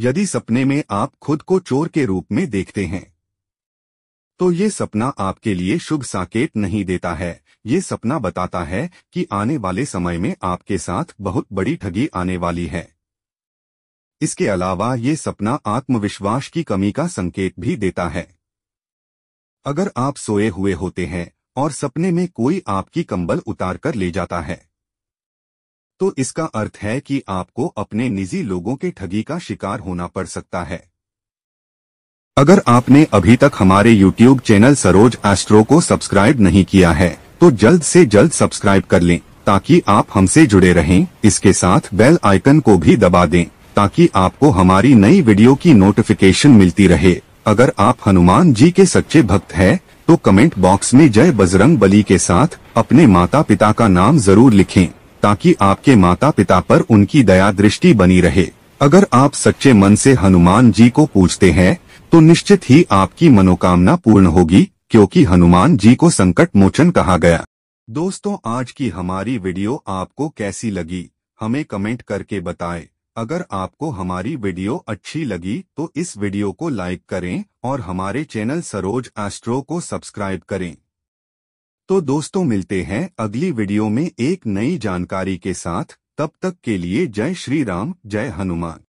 यदि सपने में आप खुद को चोर के रूप में देखते हैं तो ये सपना आपके लिए शुभ साकेत नहीं देता है ये सपना बताता है कि आने वाले समय में आपके साथ बहुत बड़ी ठगी आने वाली है इसके अलावा ये सपना आत्मविश्वास की कमी का संकेत भी देता है अगर आप सोए हुए होते हैं और सपने में कोई आपकी कंबल उतार कर ले जाता है तो इसका अर्थ है कि आपको अपने निजी लोगों के ठगी का शिकार होना पड़ सकता है अगर आपने अभी तक हमारे YouTube चैनल सरोज एस्ट्रो को सब्सक्राइब नहीं किया है तो जल्द से जल्द सब्सक्राइब कर लें ताकि आप हमसे जुड़े रहें इसके साथ बेल आइकन को भी दबा दें ताकि आपको हमारी नई वीडियो की नोटिफिकेशन मिलती रहे अगर आप हनुमान जी के सच्चे भक्त हैं तो कमेंट बॉक्स में जय बजरंग बली के साथ अपने माता पिता का नाम जरूर लिखें ताकि आपके माता पिता पर उनकी दया दृष्टि बनी रहे अगर आप सच्चे मन से हनुमान जी को पूछते हैं तो निश्चित ही आपकी मनोकामना पूर्ण होगी क्योंकि हनुमान जी को संकट मोचन कहा गया दोस्तों आज की हमारी वीडियो आपको कैसी लगी हमें कमेंट करके बताए अगर आपको हमारी वीडियो अच्छी लगी तो इस वीडियो को लाइक करें और हमारे चैनल सरोज एस्ट्रो को सब्सक्राइब करें तो दोस्तों मिलते हैं अगली वीडियो में एक नई जानकारी के साथ तब तक के लिए जय श्री राम जय हनुमान